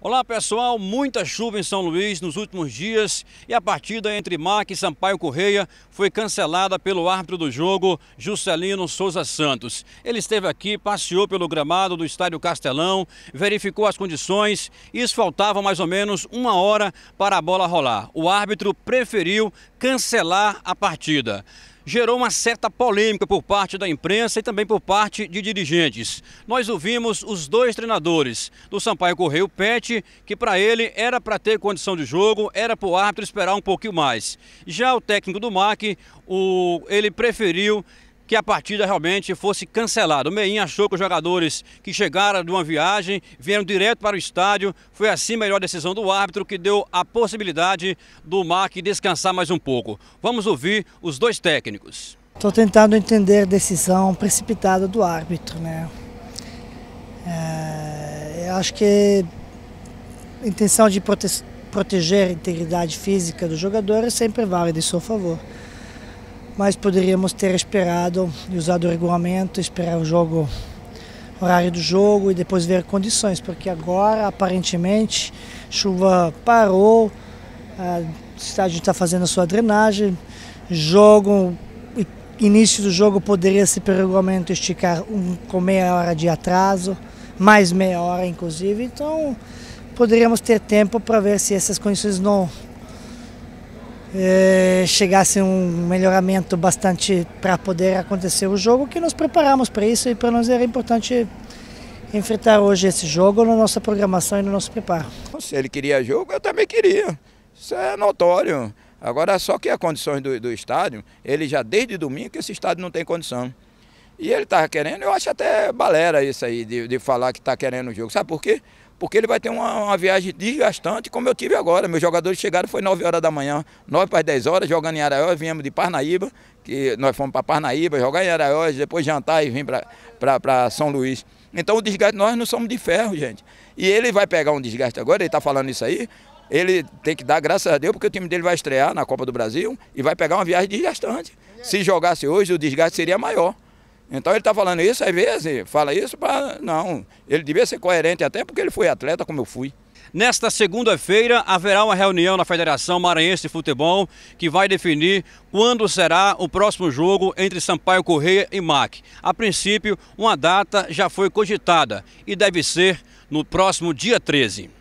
Olá pessoal, muita chuva em São Luís nos últimos dias e a partida entre Mac e Sampaio Correia foi cancelada pelo árbitro do jogo, Juscelino Souza Santos. Ele esteve aqui, passeou pelo gramado do Estádio Castelão, verificou as condições e faltava mais ou menos uma hora para a bola rolar. O árbitro preferiu cancelar a partida gerou uma certa polêmica por parte da imprensa e também por parte de dirigentes. Nós ouvimos os dois treinadores do Sampaio Correio Pet, que para ele era para ter condição de jogo, era para o árbitro esperar um pouquinho mais. Já o técnico do MAC, o, ele preferiu que a partida realmente fosse cancelada. O Meinha achou que os jogadores que chegaram de uma viagem vieram direto para o estádio. Foi assim a melhor decisão do árbitro que deu a possibilidade do MAC descansar mais um pouco. Vamos ouvir os dois técnicos. Estou tentando entender a decisão precipitada do árbitro, né? É, eu acho que a intenção de prote proteger a integridade física do jogador é sempre válida em seu favor mas poderíamos ter esperado e usado o regulamento, esperar o jogo, o horário do jogo e depois ver condições, porque agora aparentemente chuva parou, a cidade está fazendo a sua drenagem, jogo início do jogo poderia se pelo regulamento esticar um, com meia hora de atraso, mais meia hora inclusive, então poderíamos ter tempo para ver se essas condições não é, chegasse um melhoramento bastante para poder acontecer o jogo, que nos preparamos para isso e para nós era importante enfrentar hoje esse jogo na nossa programação e no nosso preparo. Se ele queria jogo, eu também queria. Isso é notório. Agora, só que as condições do, do estádio, ele já desde domingo que esse estádio não tem condição. E ele estava querendo, eu acho até balera isso aí, de, de falar que está querendo o jogo. Sabe por quê? Porque ele vai ter uma, uma, viagem desgastante, como eu tive agora. Meus jogadores chegaram, foi 9 horas da manhã, 9 para as 10 horas, jogando em Araújo viemos de Parnaíba, que nós fomos para Parnaíba, jogar em Araújo depois jantar e vim para São Luís. Então o desgaste, nós não somos de ferro, gente. E ele vai pegar um desgaste agora, ele está falando isso aí, ele tem que dar graças a Deus, porque o time dele vai estrear na Copa do Brasil e vai pegar uma viagem desgastante. Se jogasse hoje, o desgaste seria maior. Então ele está falando isso, às vezes, fala isso para. Não, ele devia ser coerente até porque ele foi atleta como eu fui. Nesta segunda-feira haverá uma reunião na Federação Maranhense de Futebol que vai definir quando será o próximo jogo entre Sampaio Correia e MAC. A princípio, uma data já foi cogitada e deve ser no próximo dia 13.